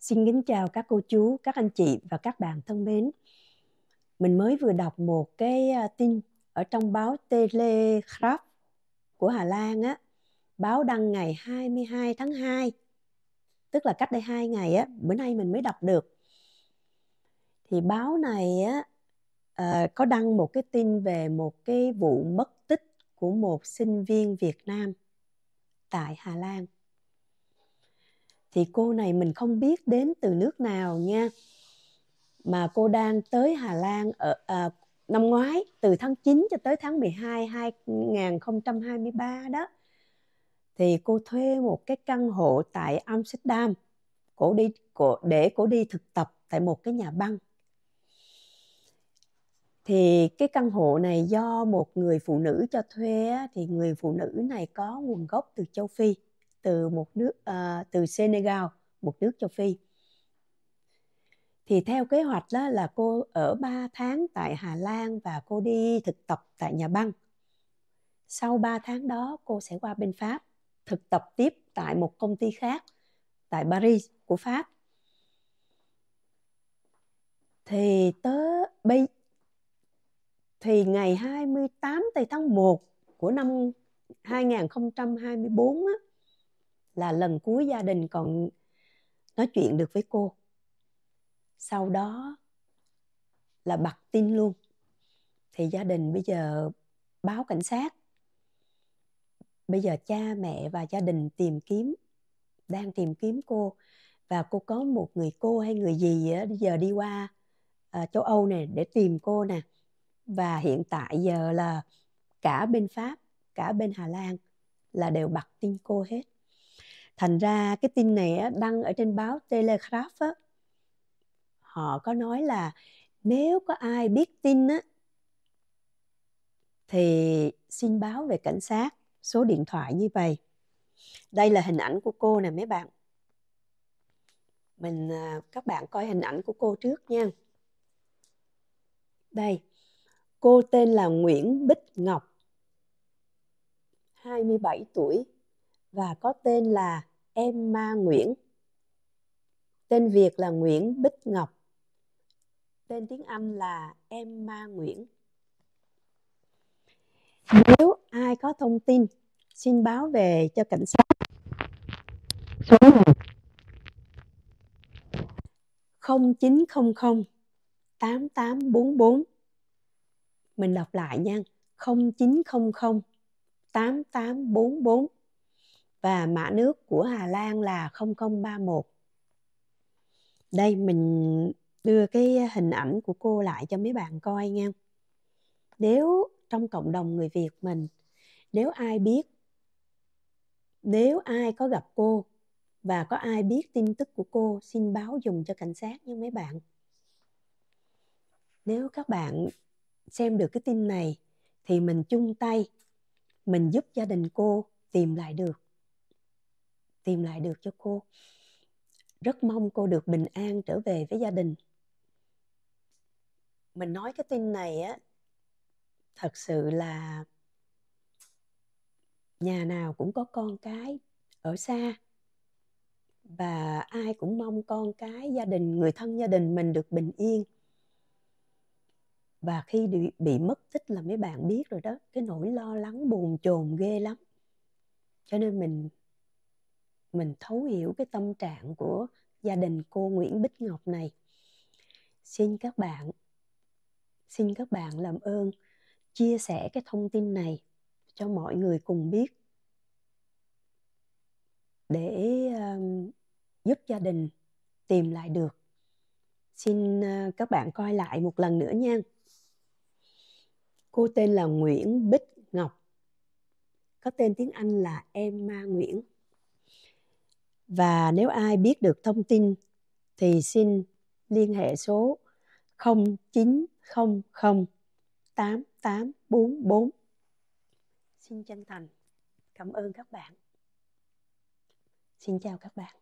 Xin kính chào các cô chú, các anh chị và các bạn thân mến. Mình mới vừa đọc một cái à, tin ở trong báo Telegraph của Hà Lan á, báo đăng ngày 22 tháng 2, tức là cách đây 2 ngày á, bữa nay mình mới đọc được. Thì báo này á à, có đăng một cái tin về một cái vụ mất tích của một sinh viên Việt Nam tại Hà Lan thì cô này mình không biết đến từ nước nào nha mà cô đang tới Hà Lan ở à, năm ngoái từ tháng 9 cho tới tháng 12 2023 đó thì cô thuê một cái căn hộ tại Amsterdam cổ đi cổ, để cổ đi thực tập tại một cái nhà băng thì cái căn hộ này do một người phụ nữ cho thuê thì người phụ nữ này có nguồn gốc từ châu Phi từ một nước à, từ Senegal, một nước châu Phi. Thì theo kế hoạch đó là cô ở 3 tháng tại Hà Lan và cô đi thực tập tại nhà băng. Sau 3 tháng đó cô sẽ qua bên Pháp thực tập tiếp tại một công ty khác tại Paris của Pháp. Thì tới bây thì ngày 28 tây tháng 1 của năm 2024 á, là lần cuối gia đình còn nói chuyện được với cô sau đó là bật tin luôn thì gia đình bây giờ báo cảnh sát bây giờ cha mẹ và gia đình tìm kiếm đang tìm kiếm cô và cô có một người cô hay người gì á giờ đi qua à, châu âu này để tìm cô nè và hiện tại giờ là cả bên pháp cả bên hà lan là đều bật tin cô hết thành ra cái tin này đăng ở trên báo Telegraph á, họ có nói là nếu có ai biết tin á, thì xin báo về cảnh sát số điện thoại như vậy đây là hình ảnh của cô nè mấy bạn mình à, các bạn coi hình ảnh của cô trước nha đây cô tên là Nguyễn Bích Ngọc 27 tuổi và có tên là Emma Nguyễn. Tên Việt là Nguyễn Bích Ngọc. Tên tiếng Anh là Emma Nguyễn. Nếu ai có thông tin, xin báo về cho cảnh sát. Số 1 0900 8844 Mình đọc lại nha 0900 8844 và mã nước của Hà Lan là 0031. Đây mình đưa cái hình ảnh của cô lại cho mấy bạn coi nha. Nếu trong cộng đồng người Việt mình, nếu ai biết, nếu ai có gặp cô và có ai biết tin tức của cô xin báo dùng cho cảnh sát nha mấy bạn. Nếu các bạn xem được cái tin này thì mình chung tay mình giúp gia đình cô tìm lại được tìm lại được cho cô rất mong cô được bình an trở về với gia đình mình nói cái tin này á thật sự là nhà nào cũng có con cái ở xa và ai cũng mong con cái gia đình người thân gia đình mình được bình yên và khi bị mất tích là mấy bạn biết rồi đó cái nỗi lo lắng buồn chồn ghê lắm cho nên mình mình thấu hiểu cái tâm trạng của gia đình cô Nguyễn Bích Ngọc này. Xin các bạn xin các bạn làm ơn chia sẻ cái thông tin này cho mọi người cùng biết để uh, giúp gia đình tìm lại được. Xin uh, các bạn coi lại một lần nữa nha. Cô tên là Nguyễn Bích Ngọc. Có tên tiếng Anh là Emma Nguyễn và nếu ai biết được thông tin thì xin liên hệ số 0900 8844. Xin chân thành cảm ơn các bạn. Xin chào các bạn.